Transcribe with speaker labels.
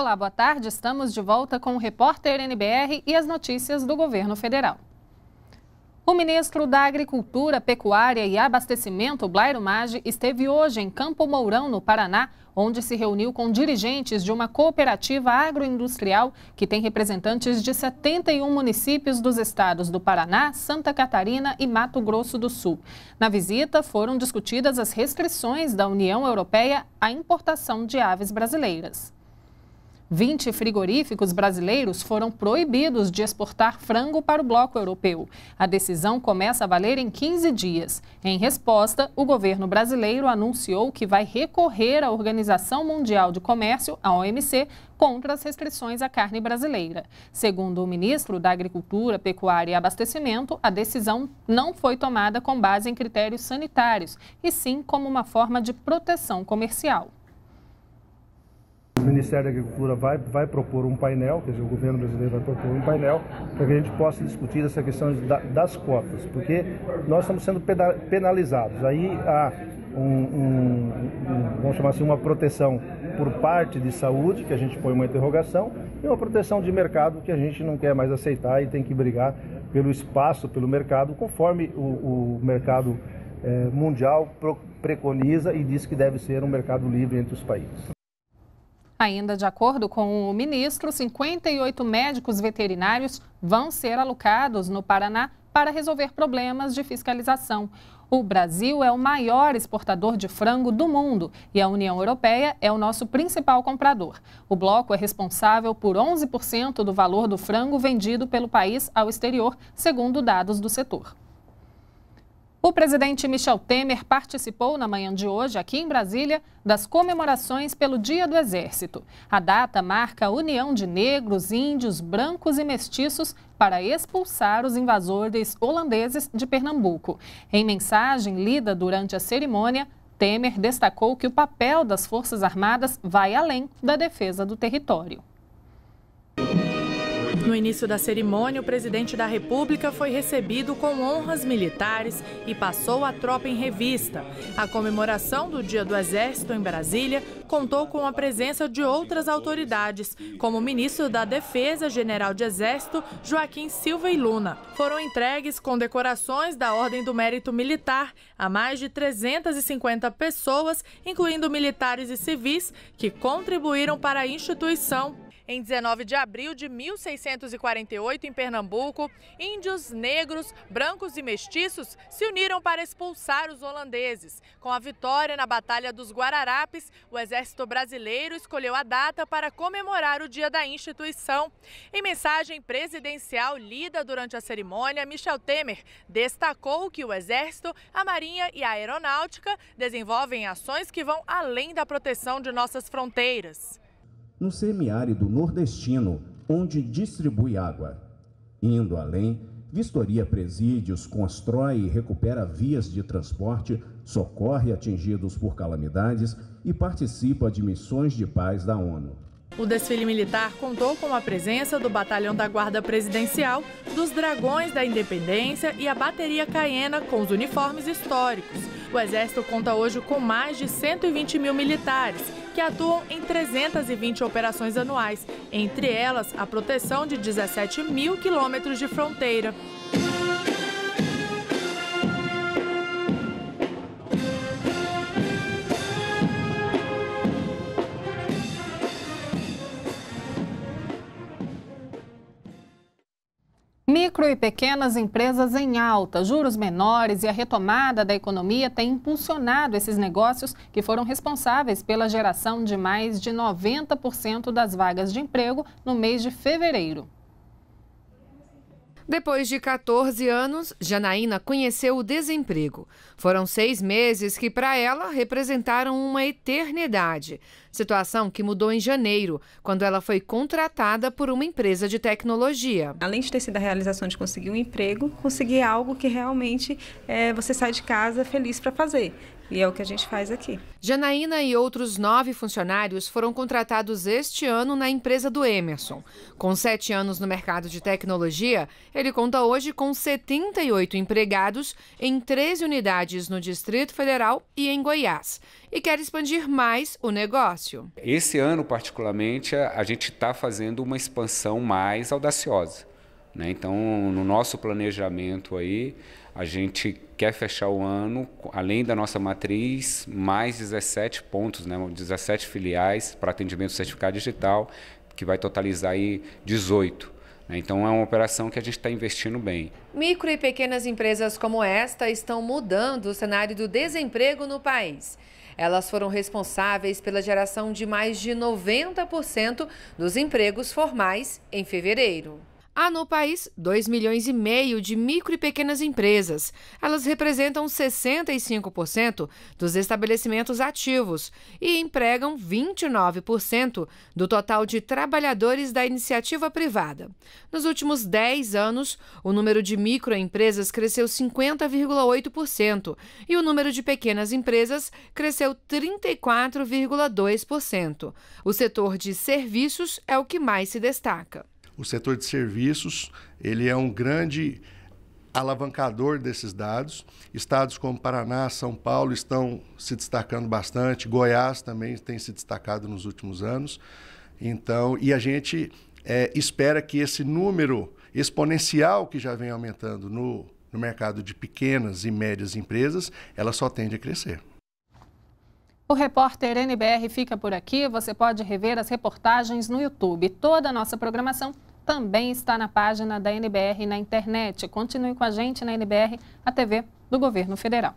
Speaker 1: Olá, boa tarde. Estamos de volta com o repórter NBR e as notícias do governo federal. O ministro da Agricultura, Pecuária e Abastecimento, Blairo Maggi, esteve hoje em Campo Mourão, no Paraná, onde se reuniu com dirigentes de uma cooperativa agroindustrial que tem representantes de 71 municípios dos estados do Paraná, Santa Catarina e Mato Grosso do Sul. Na visita, foram discutidas as restrições da União Europeia à importação de aves brasileiras. 20 frigoríficos brasileiros foram proibidos de exportar frango para o bloco europeu. A decisão começa a valer em 15 dias. Em resposta, o governo brasileiro anunciou que vai recorrer à Organização Mundial de Comércio, a OMC, contra as restrições à carne brasileira. Segundo o ministro da Agricultura, Pecuária e Abastecimento, a decisão não foi tomada com base em critérios sanitários, e sim como uma forma de proteção comercial. Ministério da Agricultura vai, vai propor um painel, quer dizer, o governo brasileiro vai propor um painel para que a gente possa discutir essa questão das cotas, porque nós estamos sendo penalizados. Aí há um, um, um, vamos chamar assim, uma proteção por parte de saúde, que a gente põe uma interrogação, e uma proteção de mercado que a gente não quer mais aceitar e tem que brigar pelo espaço, pelo mercado, conforme o, o mercado eh, mundial preconiza e diz que deve ser um mercado livre entre os países. Ainda de acordo com o ministro, 58 médicos veterinários vão ser alocados no Paraná para resolver problemas de fiscalização. O Brasil é o maior exportador de frango do mundo e a União Europeia é o nosso principal comprador. O bloco é responsável por 11% do valor do frango vendido pelo país ao exterior, segundo dados do setor. O presidente Michel Temer participou na manhã de hoje, aqui em Brasília, das comemorações pelo Dia do Exército. A data marca a união de negros, índios, brancos e mestiços para expulsar os invasores holandeses de Pernambuco. Em mensagem lida durante a cerimônia, Temer destacou que o papel das Forças Armadas vai além da defesa do território.
Speaker 2: No início da cerimônia, o presidente da República foi recebido com honras militares e passou a tropa em revista. A comemoração do Dia do Exército em Brasília contou com a presença de outras autoridades, como o ministro da Defesa, general de Exército, Joaquim Silva e Luna. Foram entregues condecorações da Ordem do Mérito Militar a mais de 350 pessoas, incluindo militares e civis, que contribuíram para a instituição em 19 de abril de 1648, em Pernambuco, índios, negros, brancos e mestiços se uniram para expulsar os holandeses. Com a vitória na Batalha dos Guararapes, o exército brasileiro escolheu a data para comemorar o dia da instituição. Em mensagem presidencial lida durante a cerimônia, Michel Temer destacou que o exército, a marinha e a aeronáutica desenvolvem ações que vão além da proteção de nossas fronteiras
Speaker 1: no semiárido nordestino, onde distribui água. Indo além, vistoria presídios, constrói e recupera vias de transporte, socorre atingidos por calamidades e participa de missões de paz da ONU.
Speaker 2: O desfile militar contou com a presença do Batalhão da Guarda Presidencial, dos Dragões da Independência e a Bateria Caiena com os uniformes históricos. O Exército conta hoje com mais de 120 mil militares, que atuam em 320 operações anuais, entre elas a proteção de 17 mil quilômetros de fronteira.
Speaker 1: Micro e pequenas empresas em alta, juros menores e a retomada da economia têm impulsionado esses negócios que foram responsáveis pela geração de mais de 90% das vagas de emprego no mês de fevereiro. Depois de 14 anos, Janaína
Speaker 3: conheceu o desemprego. Foram seis meses que, para ela, representaram uma eternidade. Situação que mudou em janeiro, quando ela foi contratada por uma empresa de tecnologia. Além de ter sido a realização de conseguir um emprego, conseguir algo que realmente é, você sai de casa feliz para fazer. E é o que a gente faz aqui. Janaína e outros nove funcionários foram contratados este ano na empresa do Emerson. Com sete anos no mercado de tecnologia, ele conta hoje com 78 empregados em 13 unidades no Distrito Federal e em Goiás. E quer expandir mais o negócio.
Speaker 2: Esse ano, particularmente, a gente está fazendo uma expansão mais audaciosa. Né? Então, no nosso planejamento aí, a gente quer fechar o ano, além da nossa matriz, mais 17 pontos, né? 17 filiais para atendimento certificado digital, que vai totalizar aí 18. Né? Então é uma operação que a gente está investindo bem.
Speaker 3: Micro e pequenas empresas como esta estão mudando o cenário do desemprego no país. Elas foram responsáveis pela geração de mais de 90% dos empregos formais em fevereiro. Há ah, no país 2 milhões e meio de micro e pequenas empresas. Elas representam 65% dos estabelecimentos ativos e empregam 29% do total de trabalhadores da iniciativa privada. Nos últimos 10 anos, o número de microempresas cresceu 50,8% e o número de pequenas empresas cresceu 34,2%. O setor de serviços é o que mais se destaca. O setor de serviços, ele é um grande alavancador desses dados. Estados como Paraná, São Paulo estão se destacando bastante, Goiás também tem se destacado nos últimos anos. Então, e a gente é, espera que esse número exponencial que já vem aumentando no, no mercado de pequenas e médias empresas, ela só tende a crescer.
Speaker 1: O repórter NBR fica por aqui. Você pode rever as reportagens no YouTube. Toda a nossa programação também está na página da NBR na internet. Continue com a gente na NBR, a TV do Governo Federal.